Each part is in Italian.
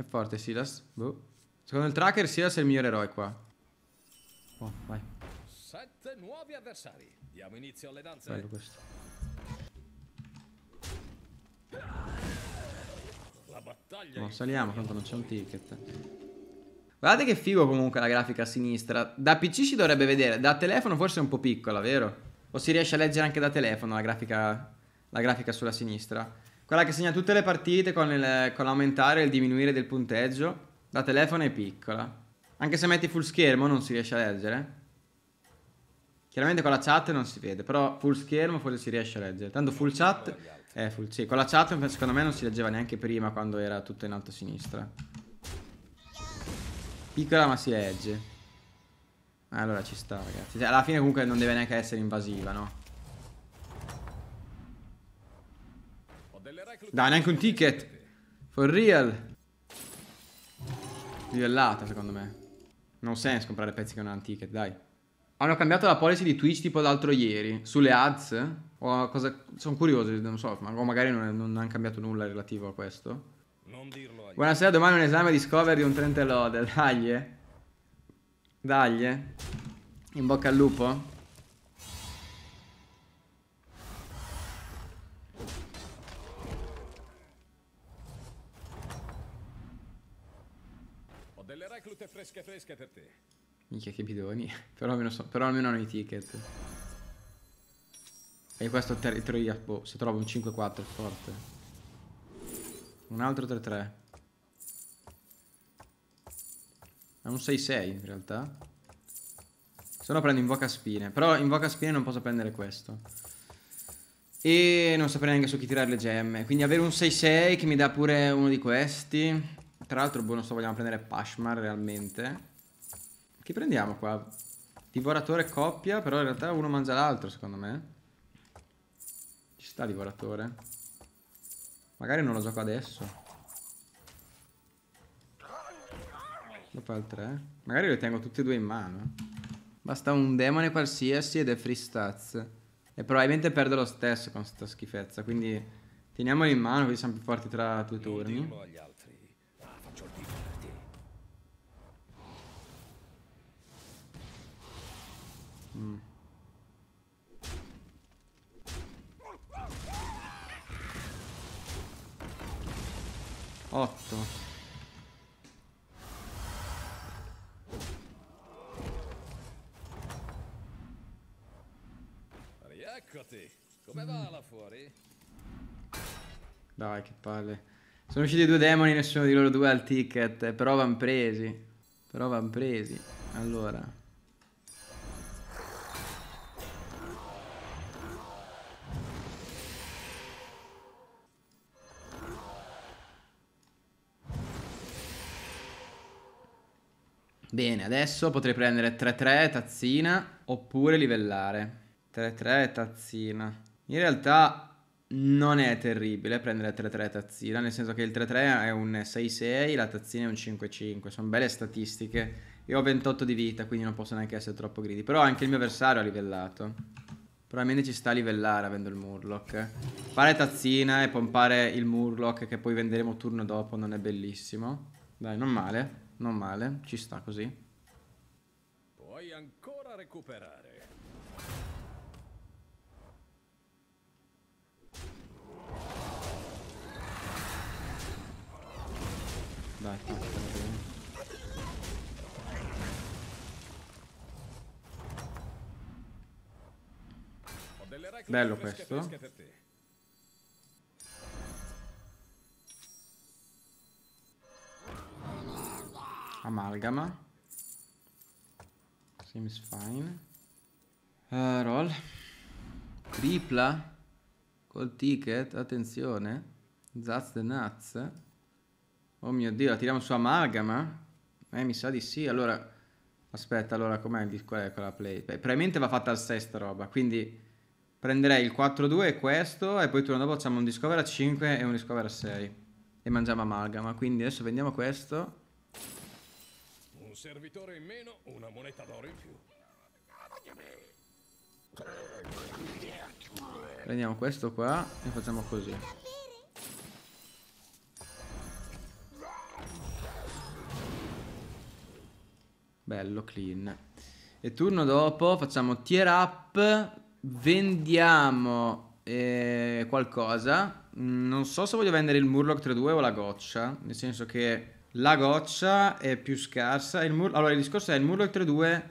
È forte Silas. Boh. Secondo il tracker Silas è il miglior eroe qua. Oh, vai. Sette nuovi avversari. Diamo inizio alle danze. Bello questo. La battaglia. No, saliamo, tanto non c'è un ticket. Guardate che figo comunque la grafica a sinistra. Da PC si dovrebbe vedere, da telefono forse è un po' piccola, vero? O si riesce a leggere anche da telefono la grafica, la grafica sulla sinistra? Quella che segna tutte le partite con, il, con l'aumentare e il diminuire del punteggio. La telefono è piccola. Anche se metti full schermo non si riesce a leggere. Chiaramente con la chat non si vede, però full schermo forse si riesce a leggere. Tanto full chat, eh, full, sì, con la chat secondo me non si leggeva neanche prima quando era tutto in alto a sinistra. Piccola ma si legge. Allora ci sta ragazzi. alla fine comunque non deve neanche essere invasiva, no? Dai, neanche un ticket. For real. Livellata, secondo me. Non ha senso comprare pezzi che non hanno ticket, dai. Hanno cambiato la policy di Twitch tipo l'altro ieri. Sulle ads? Cosa... Sono curioso, non so. O magari non, non hanno cambiato nulla relativo a questo. Buonasera, domani un esame di cover di un 30 lode. Dai. Eh. Dai. Eh. In bocca al lupo. delle reclute fresche fresche per te. Minchia che bidoni. però, almeno so, però almeno hanno i ticket. E questo 3-3, boh, se trovo un 5-4 forte. Un altro 3-3. È un 6-6 in realtà. Se no prendo invoca spine. Però invoca spine non posso prendere questo. E non saprei neanche su chi tirare le gemme. Quindi avere un 6-6 che mi dà pure uno di questi. Tra l'altro, boh, non so, vogliamo prendere Pashmar realmente. Chi prendiamo qua? Divoratore coppia, però in realtà uno mangia l'altro, secondo me. Ci sta divoratore. Magari non lo gioco adesso. Dopo al 3. Magari lo tengo tutti e due in mano. Basta un demone qualsiasi ed è free stats. E probabilmente perde lo stesso con sta schifezza, quindi... teniamolo in mano, così siamo più forti tra due turni. Mm. Otto. Rieccoti. Come va là fuori? Dai, che palle. Sono usciti due demoni, nessuno di loro due al ticket, però van presi. Però van presi. Allora. Bene, adesso potrei prendere 3-3 tazzina oppure livellare. 3-3 tazzina. In realtà non è terribile prendere 3-3 tazzina, nel senso che il 3-3 è un 6-6, la tazzina è un 5-5, sono belle statistiche. Io ho 28 di vita, quindi non posso neanche essere troppo gridi. Però anche il mio avversario ha livellato. Probabilmente ci sta a livellare avendo il Murloc. Fare tazzina e pompare il Murloc che poi venderemo turno dopo non è bellissimo. Dai, non male. Non male, ci sta così. Puoi ancora recuperare. Dai, Bello questo. Amalgama. Seems fine. Uh, roll. Tripla. Col ticket, attenzione. That's the nuts. Oh mio Dio, la tiriamo su Amalgama? Eh, mi sa di sì. Allora, aspetta, allora com'è qual è quella play? Beh, probabilmente va fatta al sesta roba, quindi prenderei il 4-2 e questo e poi turno dopo facciamo un discover a 5 e un discover a 6 e mangiamo amalgama quindi adesso vendiamo questo servitore in meno, una moneta d'oro in più. Prendiamo questo qua e facciamo così. Bello, clean. E turno dopo facciamo tier up, vendiamo eh, qualcosa. Mm, non so se voglio vendere il Murloc 3-2 o la goccia, nel senso che la goccia è più scarsa. Il mur- allora, il discorso è il Murloc 3-2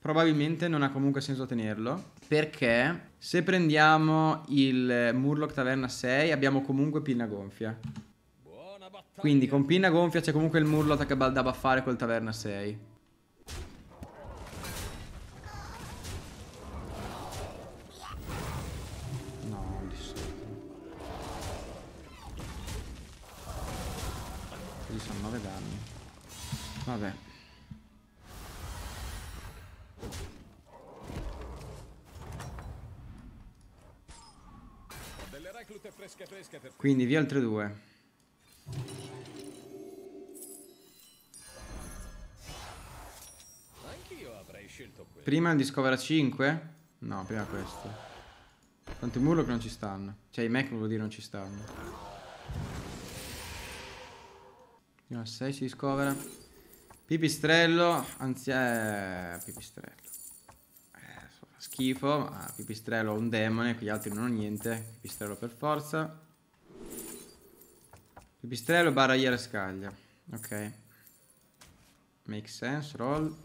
probabilmente non ha comunque senso tenerlo. Perché se prendiamo il Murloc Taverna 6 abbiamo comunque pinna gonfia. Quindi con pinna gonfia c'è comunque il Murloc da baffare col Taverna 6. 19 danni Vabbè Fresche fresche Quindi via altre due Prima di scovera 5? No, prima questo Tanti muro che non ci stanno Cioè i mech vuol dire non ci stanno Andiamo a 6, si discovera. Pipistrello, anzi... Eh, pipistrello. Eh, schifo, ma pipistrello è un demone, qui gli altri non ho niente. Pipistrello per forza. Pipistrello barra iera scaglia. Ok. Make sense, roll.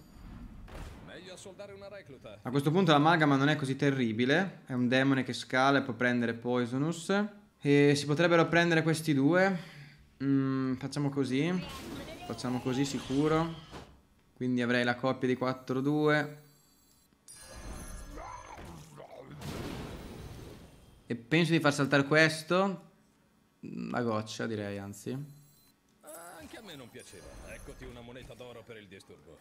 A questo punto l'amalgama non è così terribile. È un demone che scala e può prendere Poisonous. E si potrebbero prendere questi due. Mm, facciamo così. Facciamo così sicuro. Quindi avrei la coppia di 4-2. E penso di far saltare questo. Mm, la goccia direi, anzi. Anche a me non piaceva. Eccoti una moneta d'oro per il disturbo.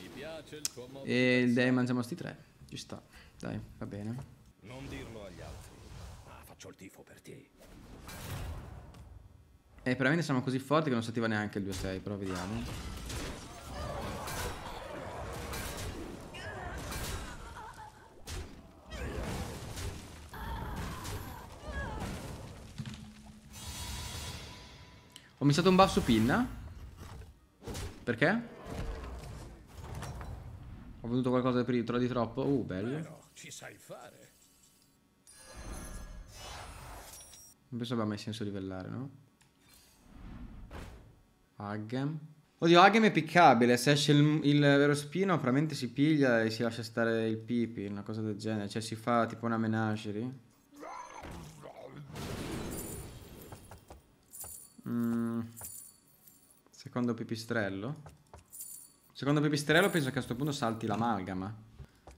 Mi piace il tuo modo E di dai, mangiamo sti tre. Ci sta. Dai, va bene. Non dirlo agli altri. ah, faccio il tifo per te. E veramente siamo così forti che non si attiva neanche il 2-6, però vediamo. Ho missato un buff su Pinna. Perché? Ho venduto qualcosa per tro di troppo. Uh, bello. ci sai fare. Non penso abbia mai senso livellare, no? Hagem. Oddio, Hagem è piccabile. Se esce il, il vero spino, probabilmente si piglia e si lascia stare il pipi, una cosa del genere. Cioè, si fa tipo una menagerie. Mm. Secondo pipistrello? Secondo pipistrello penso che a questo punto salti l'amalgama.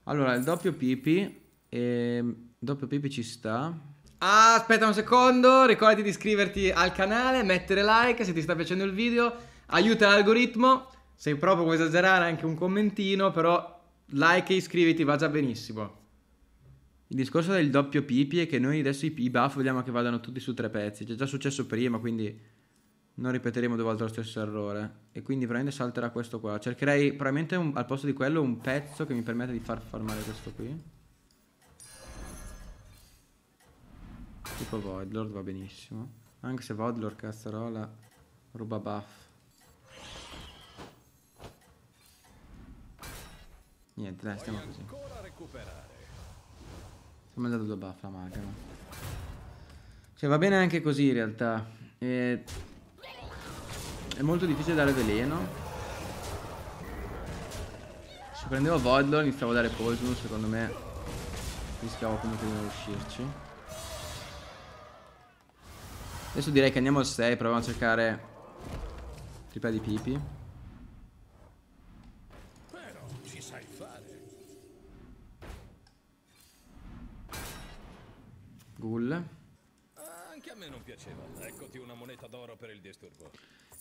Allora, il doppio pipi... E... Ehm, doppio pipi ci sta aspetta un secondo, ricordati di iscriverti al canale, mettere like se ti sta piacendo il video, aiuta l'algoritmo, se proprio vuoi esagerare anche un commentino, però like e iscriviti va già benissimo. Il discorso del doppio pipi è che noi adesso i, buff vogliamo che vadano tutti su tre pezzi, c'è già successo prima, quindi non ripeteremo due volte lo stesso errore. E quindi probabilmente salterà questo qua. Cercherei probabilmente un, al posto di quello un pezzo che mi permette di far formare questo qui. Tipo Voidlord va benissimo. Anche se Voidlord cazzarola ruba buff. Niente, dai, stiamo così. Stiamo andando da buff la maga, no? Cioè va bene anche così in realtà. E... È molto difficile dare veleno. Se prendevo Voidlord iniziavo a dare Poison, secondo me rischiavo comunque di non riuscirci. Adesso direi che andiamo al 6 Proviamo a cercare Tripla di pipi Ghoul Anche a me non piaceva Eccoti una moneta d'oro per il disturbo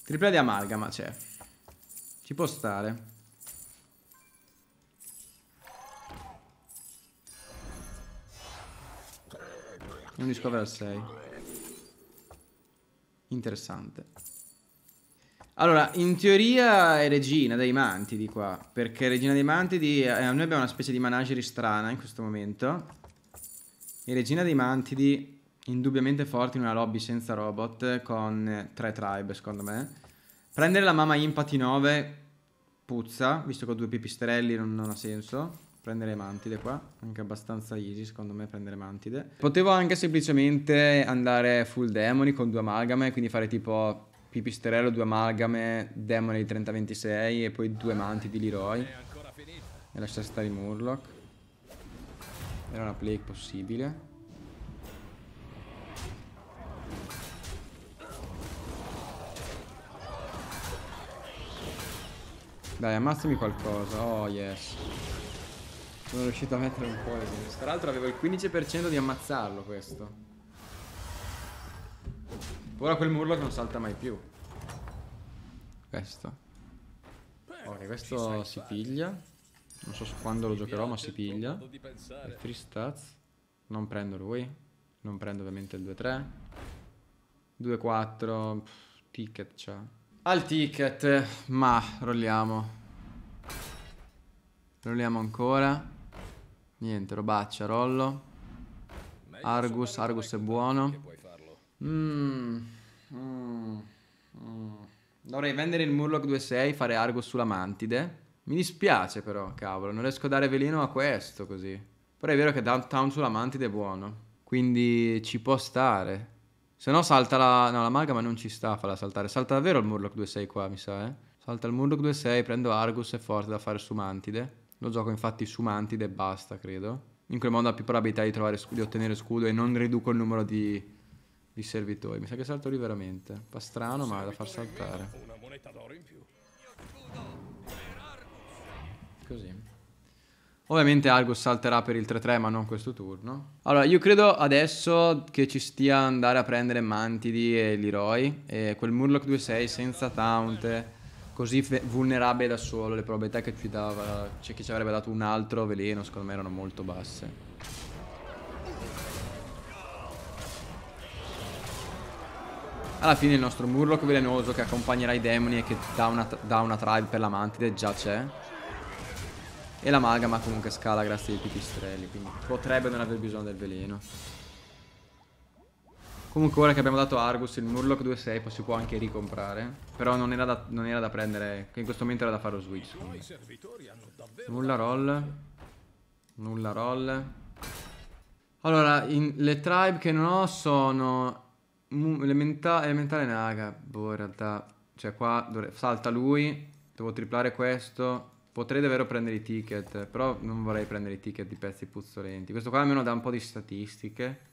Tripla di amalgama c'è cioè. Ci può stare Non discover al 6 Interessante. Allora, in teoria è Regina dei Mantidi qua, perché Regina dei Mantidi... Eh, noi abbiamo una specie di managerie strana in questo momento. E Regina dei Mantidi, indubbiamente forte in una lobby senza robot, con tre tribe secondo me. Prendere la mamma Impati 9 puzza, visto che ho due pipistrelli non, non ha senso prendere mantide qua, anche abbastanza easy secondo me prendere mantide. Potevo anche semplicemente andare full demoni con due amalgame, quindi fare tipo pipisterello, due amalgame, demoni di 30-26 e poi due manti di Leroy. E lasciare stare i Murloc. Era una play possibile. Dai, ammazzami qualcosa. Oh, yes. Sono riuscito a mettere un po' di... Tra l'altro avevo il 15% di ammazzarlo questo. Ora quel murlo che non salta mai più. Questo. Ok, questo si piglia. Non so quando lo giocherò, ma si piglia. E free stats. Non prendo lui. Non prendo ovviamente il 2-3. 2-4. Ticket c'ha. Al ticket, ma rolliamo. Rolliamo ancora. Niente, robaccia, rollo. Argus, Argus è buono. Mm, mm, mm. Dovrei vendere il Murloc 2.6, fare Argus sulla Mantide. Mi dispiace però, cavolo, non riesco a dare veleno a questo così. Però è vero che Downtown sulla Mantide è buono. Quindi ci può stare. Se no salta la... No, ma non ci sta a farla saltare. Salta davvero il Murloc 2.6 qua, mi sa, eh. Salta il Murloc 2.6, prendo Argus, è forte da fare su Mantide. Lo gioco infatti su Mantide e basta, credo. In quel modo ha più probabilità di, trovare, di ottenere scudo e non riduco il numero di, di servitori. Mi sa che salto lì veramente. Fa strano, ma è da far saltare. Così. Ovviamente Argus salterà per il 3-3 ma non questo turno Allora io credo adesso che ci stia andare a prendere Mantidi e Leroy E quel Murloc 2-6 senza taunte così vulnerabile da solo. Le probabilità che ci dava, cioè che ci avrebbe dato un altro veleno, secondo me erano molto basse. Alla fine il nostro Murloc velenoso che accompagnerà i demoni e che dà una, dà una tribe per la mantide già c'è. E la magma comunque scala grazie ai pipistrelli, quindi potrebbe non aver bisogno del veleno. Comunque ora che abbiamo dato Argus il Murloc 2.6 si può anche ricomprare. Però non era da, non era da prendere. Che in questo momento era da fare lo switch. Nulla roll. Nulla roll. Allora, in, le tribe che non ho sono elementa, elementare naga. Boh, in realtà. Cioè qua salta lui. Devo triplare questo. Potrei davvero prendere i ticket. Però non vorrei prendere i ticket di pezzi puzzolenti. Questo qua almeno dà un po' di statistiche.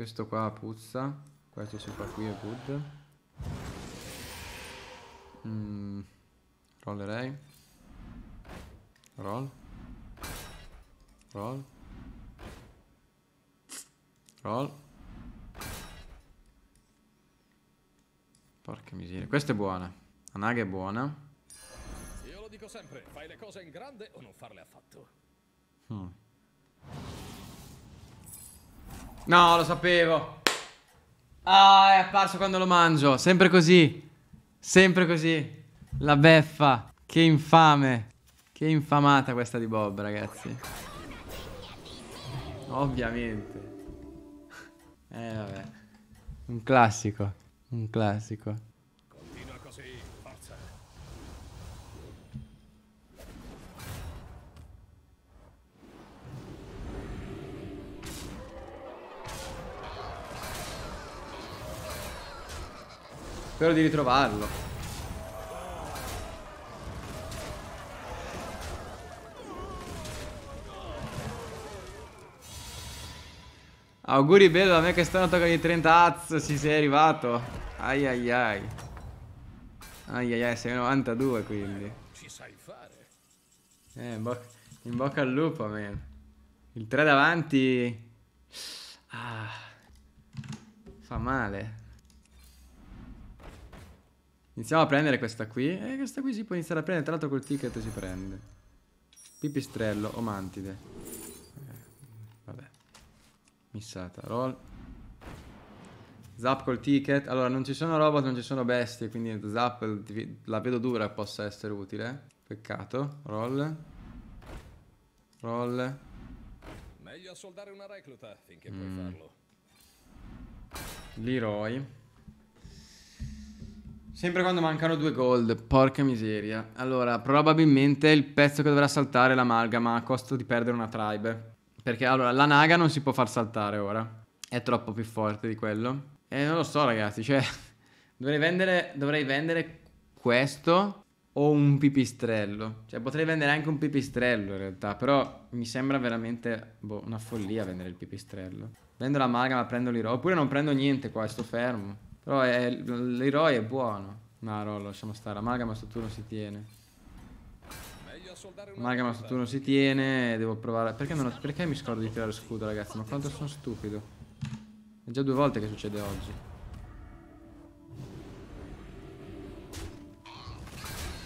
Questo qua puzza. Questo sopra qui è good. Mm, rollerei. Roll. Roll. Roll. Porca miseria. Questa è buona. La naga è buona. Io lo dico sempre, fai le cose in grande o non farle affatto. Hmm. No, lo sapevo. Ah, è apparso quando lo mangio. Sempre così. Sempre così. La beffa. Che infame. Che infamata questa di Bob, ragazzi. Ovviamente. Eh, vabbè. Un classico. Un classico. Spero di ritrovarlo Auguri bello a me che stanno toccare di 30 az Si sei arrivato Ai ai ai Ai ai ai sei 92 quindi Ci sai fare Eh in, bo in bocca al lupo man Il 3 davanti Ah Fa male Iniziamo a prendere questa qui. E eh, questa qui si può iniziare a prendere. Tra l'altro col ticket si prende. Pipistrello o mantide. Eh, vabbè. Missata. Roll. Zap col ticket. Allora, non ci sono robot, non ci sono bestie. Quindi zap la vedo dura possa essere utile. Peccato. Roll. Roll. Meglio assoldare una recluta finché mm. puoi farlo. L'eroi. Sempre quando mancano due gold, porca miseria. Allora, probabilmente il pezzo che dovrà saltare è l'amalgama a costo di perdere una tribe. Perché allora la Naga non si può far saltare ora. È troppo più forte di quello. E non lo so, ragazzi. Cioè, dovrei vendere, dovrei vendere questo o un pipistrello. Cioè, potrei vendere anche un pipistrello in realtà. Però mi sembra veramente boh, una follia vendere il pipistrello. Vendo l'amalgama, prendo l'iro. Oppure non prendo niente qua, sto fermo. Però è, l'eroe è buono. No, no, lasciamo stare. Amalgama su turno si tiene. Amalgama su turno si tiene. Devo provare. Perché, non, perché mi scordo di tirare scudo, ragazzi? Ma quanto sono stupido. È già due volte che succede oggi.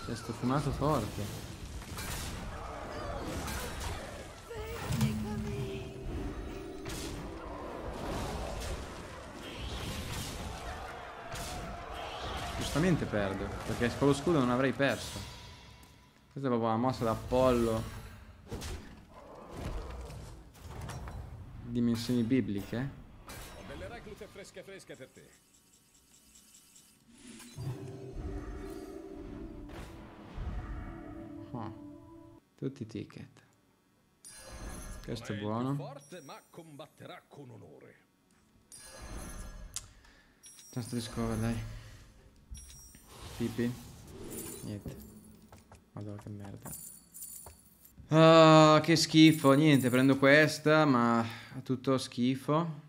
Cioè, sto fumato forte. giustamente perdo, perché con lo scudo non avrei perso. Questa è proprio una mossa d'Apollo. Dimensioni bibliche. Ho delle reclute fresche fresche per te. Oh. Tutti i ticket. Questo è buono. Forte, ma combatterà con onore. Tanto di scopa, dai. Tipi? Niente. Madonna che merda. Ah, che schifo. Niente, prendo questa, ma tutto schifo.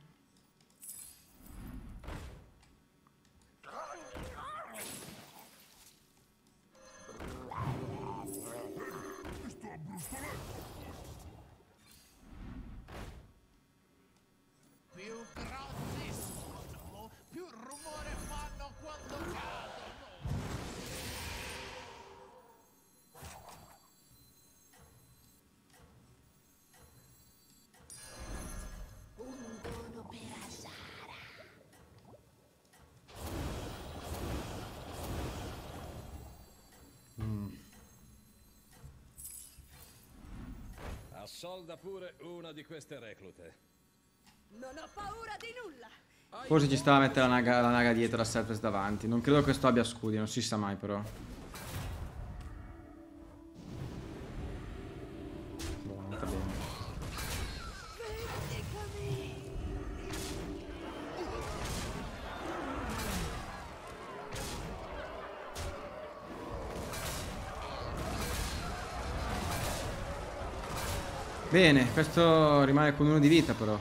Solda pure una di queste reclute. Non ho paura di nulla. Forse ci stava a mettere la naga, la naga dietro, la Serpes davanti. Non credo che questo abbia scudi, non si sa mai però. Bene, questo rimane con uno di vita però.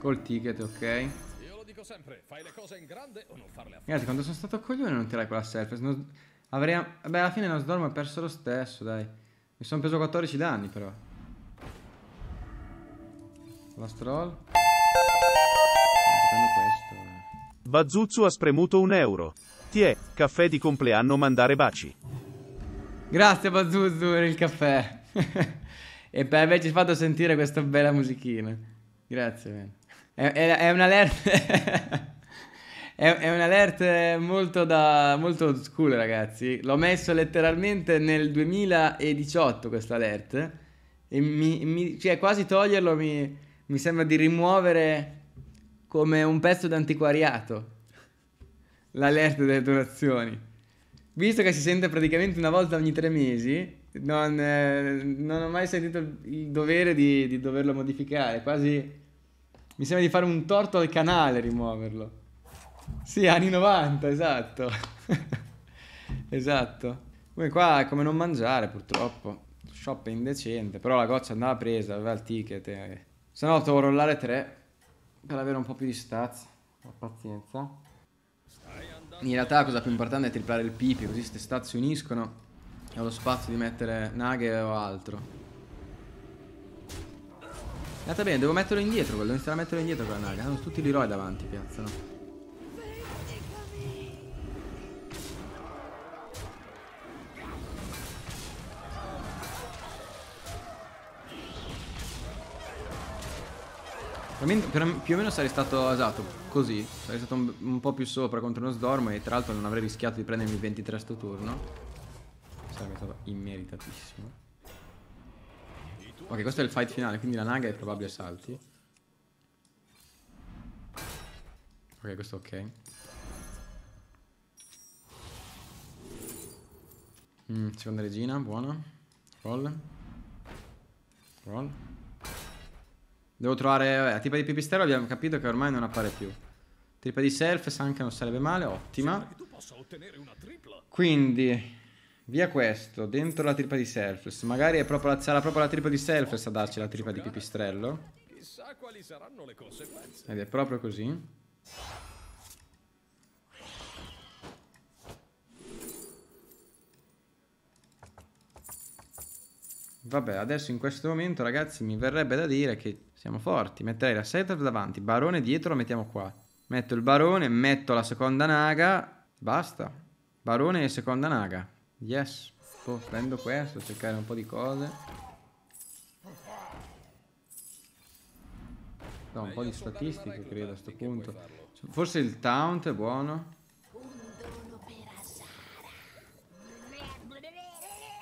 Col ticket, ok. Io lo dico sempre, fai le cose in grande o non farle affatto. Ragazzi, quando sono stato coglione non tirai quella selfie. Non... Avrei... Beh, alla fine Nosdorm ha perso lo stesso, dai. Mi sono preso 14 danni, però. Last roll. Bazzuzzu ha spremuto un euro. Ti è, caffè di compleanno mandare baci. Grazie Bazzuzzu per il caffè. e per averci fatto sentire questa bella musichina. Grazie. È, è, è un alert. è, è un alert molto da molto school, ragazzi. L'ho messo letteralmente nel 2018 questo alert. E mi, mi, cioè, quasi toglierlo mi, mi sembra di rimuovere come un pezzo d'antiquariato l'allerta delle donazioni. Visto che si sente praticamente una volta ogni tre mesi, non, eh, non ho mai sentito il dovere di, di doverlo modificare. Quasi mi sembra di fare un torto al canale rimuoverlo. Sì, anni 90, esatto. esatto. Come qua è come non mangiare, purtroppo. Shop è indecente, però la goccia andava presa, aveva il ticket. Eh. Se no devo rollare 3 per avere un po' più di stats. stazza. Pazienza. In realtà la cosa più importante è triplare il pipi, così queste stats si uniscono ho lo spazio di mettere naghe o altro. È andata bene, devo metterlo indietro quello, iniziare a metterlo indietro quella naga. Sono tutti gli eroi davanti, piazzano. più o meno sarei stato esatto, così. Sarei stato un, un, po' più sopra contro uno Sdormo e tra l'altro non avrei rischiato di prendermi il 23 sto turno. Sarebbe stato immeritatissimo. Ok, questo è il fight finale, quindi la naga è probabile salti. Ok, questo è ok. Mm, seconda regina, buona. Roll. Roll. Devo trovare... Vabbè, la tipa di pipistrello abbiamo capito che ormai non appare più. Trippa di self, anche non sarebbe male, ottima. Quindi, via questo, dentro la tripa di selfless. Magari è proprio la, sarà proprio la tripa di selfless a darci la tripa di pipistrello. Chissà quali saranno le conseguenze. Ed è proprio così. Vabbè, adesso in questo momento, ragazzi, mi verrebbe da dire che siamo forti. Metterei la setter davanti, barone dietro lo mettiamo qua. Metto il barone, metto la seconda naga. Basta. Barone e seconda naga. Yes. Poi boh, prendo questo, cercare un po' di cose. No, un po' di statistiche credo a questo punto. Forse il taunt è buono.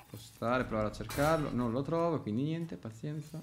Postare, provare a cercarlo. Non lo trovo, quindi niente, pazienza.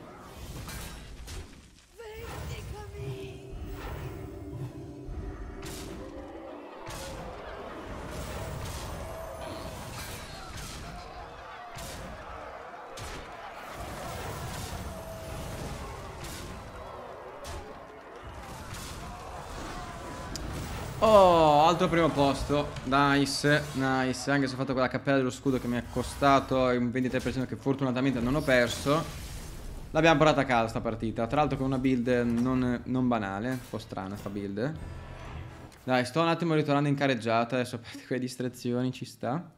Oh, altro primo posto. Nice, nice. Anche se ho fatto quella cappella dello scudo che mi è costato un 23% che fortunatamente non ho perso. L'abbiamo portata a casa sta partita. Tra l'altro con una build non, non, banale. Un po' strana sta build. Dai, sto un attimo ritornando in careggiata. Adesso a parte quelle distrazioni ci sta.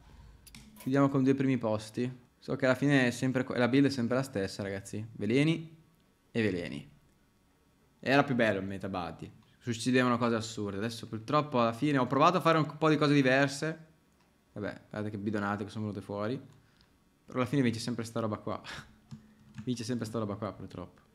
Chiudiamo con due primi posti. So che alla fine sempre, la build è sempre la stessa, ragazzi. Veleni e veleni. Era più bello il metabati succedevano cose assurde. Adesso purtroppo alla fine ho provato a fare un po' di cose diverse. Vabbè, guardate che bidonate che sono venute fuori. Però alla fine vince sempre sta roba qua. vince sempre sta roba qua, purtroppo.